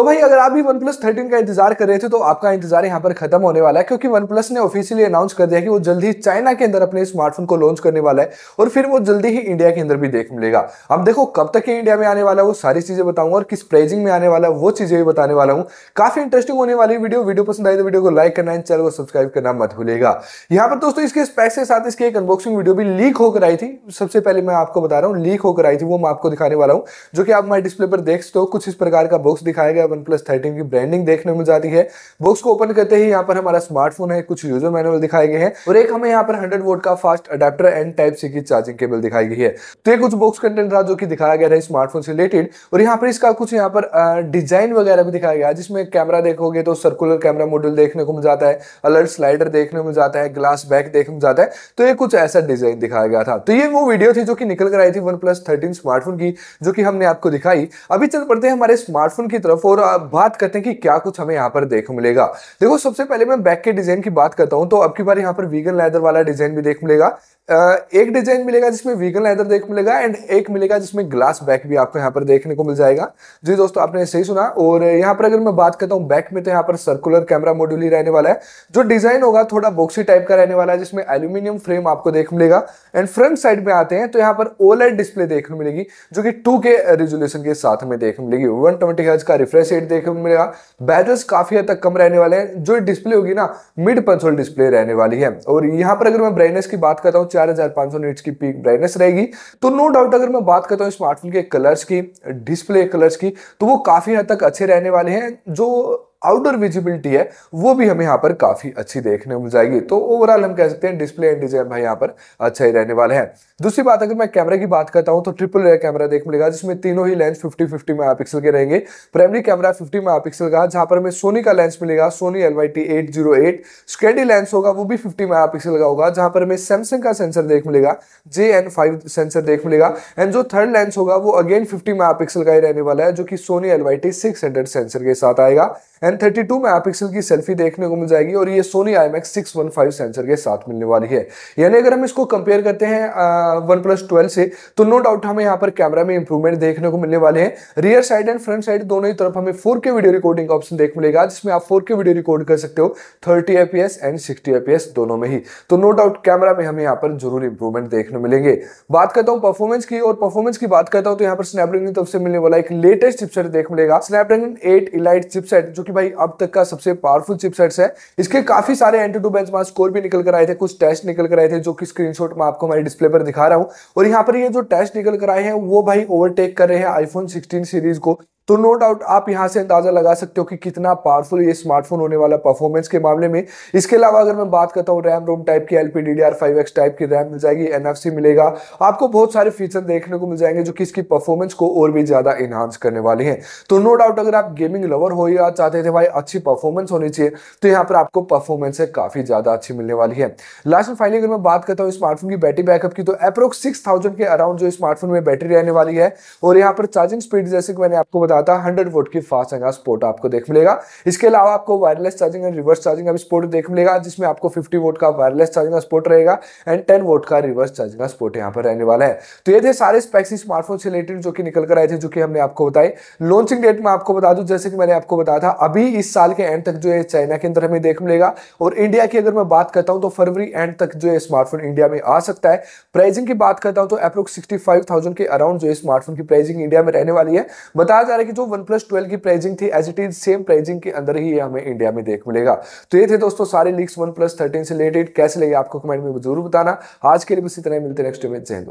तो भाई अगर आप भी वन प्लस थर्टीन का इंतजार कर रहे थे तो आपका इंतजार यहाँ पर खत्म होने वाला है क्योंकि वन प्लस ने ऑफिशियली अनाउंस कर दिया कि वो जल्दी ही चाइना के अंदर अपने स्मार्टफोन को लॉन्च करने वाला है और फिर वो जल्दी ही इंडिया के अंदर भी देख मिलेगा अब देखो कब तक ये इंडिया में आने वाला है वो सारी चीजें बताऊंगा और किस प्राइजिंग में आने वाला है वो चीजें भी बताने वाला हूँ काफी इंटरेस्टिंग होने वाली वीडियो वीडियो पसंद आई तो वीडियो को लाइक करना चैनल को सब्सक्राइब करना मत भूलेगा यहाँ पर दोस्तों इसके स्पैक्स के साथ इसकी एक अनबॉक्सिंग वीडियो भी लीक होकर आई थी सबसे पहले मैं आपको बता रहा हूँ लीक होकर आई थी वो मैं आपको दिखाने वाला हूँ जो कि आप हमारे डिस्प्ले पर देख सकते हो कुछ इस प्रकार का बॉक्स दिखाएगा वन प्लस थर्टीन की ब्रांडिंग देखने मिल जाती है बॉक्स को ओपन करते ही यहाँ पर हमारा स्मार्टफोन है कुछ यूजर मैनुअल दिखाए गए हैं और एक हमें यहाँ पर हंड्रेड वोट का fast adapter and type C की चार्जिंग केबल दिखाई गई है तो ये कुछ बॉक्स कंटेंट रहा जो की दिखाया गया है स्मार्टफोन से रिलेटेड और यहाँ पर इसका कुछ यहाँ पर डिजाइन वगैरह भी दिखाया गया जिसमें कैमरा देखोगे तो सर्कुलर कैमरा मॉड्यूल देखने को मिल जाता है अलर्ट स्लाइडर देखने को मिल जाता है ग्लास बैक देखने को मिल जाता है तो ये कुछ ऐसा डिजाइन दिखाया गया था तो ये वो वीडियो थी जो कि निकल कर आई थी वन प्लस थर्टीन स्मार्टफोन की जो कि हमने आपको दिखाई अभी चल पड़ते हैं हमारे स्मार्टफोन की तरफ और बात करते हैं कि क्या कुछ हमें यहाँ पर देख मिलेगा देखो सबसे पहले मैं बैक के डिजाइन की बात करता हूँ तो अब की बार यहाँ पर वीगन लेदर वाला डिजाइन भी देख मिलेगा एक डिजाइन मिलेगा जिसमें वीगन लेदर देख मिलेगा एंड एक मिलेगा जिसमें ग्लास बैक भी आपको यहाँ पर देखने को मिल जाएगा जी दोस्तों आपने सही सुना और यहाँ पर अगर मैं बात करता हूँ बैक में तो यहाँ पर सर्कुलर कैमरा मॉड्यूल ही रहने वाला है जो डिजाइन होगा थोड़ा बॉक्सी टाइप का रहने वाला है जिसमें एल्यूमिनियम फ्रेम आपको देख मिलेगा एंड फ्रंट साइड में आते हैं तो यहाँ पर ओलेट डिस्प्ले देखने मिलेगी जो कि टू के रेजोल्यूशन के साथ में देखने मिलेगी वन ट्वेंटी का रिफ्रेश रिफ्रेश रेट देखने को मिलेगा बैजल्स काफ़ी हद तक कम रहने वाले हैं जो डिस्प्ले होगी ना मिड पंसोल डिस्प्ले रहने वाली है और यहाँ पर अगर मैं ब्राइटनेस की बात करता हूँ चार हज़ार की पीक ब्राइटनेस रहेगी तो नो डाउट अगर मैं बात करता हूँ स्मार्टफोन के कलर्स की डिस्प्ले कलर्स की तो वो काफ़ी हद तक अच्छे रहने वाले हैं जो आउटडोर विजिबिलिटी है वो भी हमें यहाँ पर काफ़ी अच्छी देखने मिल जाएगी तो ओवरऑल हम कह सकते हैं डिस्प्ले एंड डिजाइन भाई यहाँ पर अच्छा ही रहने वाला है दूसरी बात अगर मैं कैमरे की बात करता हूँ तो ट्रिपल रेयर कैमरा देख मिलेगा जिसमें तीनों ही लेंस फिफ्टी फिफ्टी मेगा के रहेंगे प्राइमरी कैमरा फिफ्टी मेगा का जहां पर हमें सोनी का लेंस मिलेगा Sony L Y T lens होगा वो भी फिफ्टी मेगा का होगा जहां पर हमें सैमसंग का सेंसर देख मिलेगा जे सेंसर देख मिलेगा एंड जो थर्ड लेंस होगा वो अगेन फिफ्टी मेगा का ही रहने वाला है जो कि सोनी एल वाई सेंसर के साथ आएगा एन थर्टी टू मेगापिक्सल की सेल्फी देखने को मिल जाएगी और ये Sony I max six one five sensor के साथ मिलने वाली है यानी अगर हम इसको कंपेयर करते हैं वन प्लस ट्वेल्व से तो नो डाउट हमें यहाँ पर कैमरा में इंप्रूवमेंट देखने को मिलने वाले हैं rear side and front side दोनों ही तरफ हमें फोर के वीडियो रिकॉर्डिंग का ऑप्शन देख मिलेगा जिसमें आप फोर के वीडियो रिकॉर्ड कर सकते हो thirty A P S and sixty A P S दोनों में ही तो नो डाउट कैमरा में हमें यहाँ पर जरूर इंप्रूवमेंट देखने मिलेंगे बात करता हूँ परफॉर्मेंस की और परफॉर्मेंस की बात करता हूँ तो यहाँ पर स्नैपड्रैगन की तरफ से मिलने वाला एक लेटेस्ट चिपसेट देख मिलेगा स्नैपड्रैगन एट इलाइट चिपसेट जो कि भाई अब तक का सबसे पावरफुल चिपसेट्स है इसके काफी सारे एंटी टू बेंच स्कोर भी निकल कर आए थे कुछ टेस्ट निकल कर आए थे जो कि स्क्रीनशॉट मैं आपको हमारे डिस्प्ले पर दिखा रहा हूँ और यहाँ पर ये जो टेस्ट निकल कर आए हैं वो भाई ओवरटेक कर रहे हैं आईफोन सिक्सटीन सीरीज को तो नो डाउट आप यहां से अंदाज़ा लगा सकते हो कि कितना पावरफुल ये स्मार्टफोन होने वाला परफॉर्मेंस के मामले में इसके अलावा अगर मैं बात करता हूँ रैम रोम टाइप की LPDDR D D R five X type की रैम मिल जाएगी एनएफसी मिलेगा आपको बहुत सारे फीचर देखने को मिल जाएंगे जो कि इसकी परफॉर्मेंस को और भी ज़्यादा इनहांस करने वाले हैं तो नो डाउट अगर आप गेमिंग लवर हो या चाहते थे भाई अच्छी परफॉर्मेंस होनी चाहिए तो यहाँ पर आपको परफॉर्मेंस है काफ़ी ज़्यादा अच्छी मिलने वाली है लास्ट में फाइनली अगर मैं बात करता हूँ स्मार्टफोन की बैटरी बैकअप की तो अप्रोक्स सिक्स थाउजेंड के अराउंड जो स्मार्टफोन में बैटरी रहने वाली है और यहाँ पर चार्जिंग स्पीड जैसे कि मैंने आपको बता आता है हंड्रेड वोट की फास्ट चार्जिंग स्पोर्ट आपको देख मिलेगा इसके अलावा आपको wireless charging and reverse charging का स्पोर्ट देख मिलेगा जिसमें आपको फिफ्टी वोट का वायरलेस चार्जिंग स्पोर्ट रहेगा एंड टेन वोट का रिवर्स चार्जिंग स्पोर्ट यहाँ पर रहने वाला है तो ये थे सारे स्पेक्स स्मार्टफोन से रिलेटेड जो कि निकल कर आए थे जो कि हमने आपको बताए लॉन्चिंग डेट में आपको बता दू जैसे कि मैंने आपको बताया था अभी इस साल के एंड तक जो है चाइना के अंदर हमें देख मिलेगा और इंडिया की अगर मैं बात करता हूँ तो फरवरी एंड तक जो है स्मार्टफोन इंडिया में आ सकता है प्राइसिंग की बात करता हूँ तो अप्रोक्स सिक्सटी के अराउंड जो है स्मार्टफोन की प्राइसिंग इंडिया में रहने वाली है बताया जा रहा रहा है कि जो वन प्लस ट्वेल्व की प्राइजिंग थी as it is same pricing के अंदर ही हमें इंडिया में देख मिलेगा तो ये थे दोस्तों सारे लीक्स वन प्लस थर्टीन से रिलेटेड कैसे लगे आपको कमेंट में जरूर बताना आज के लिए बस इतना ही मिलते नेक्स्ट में जय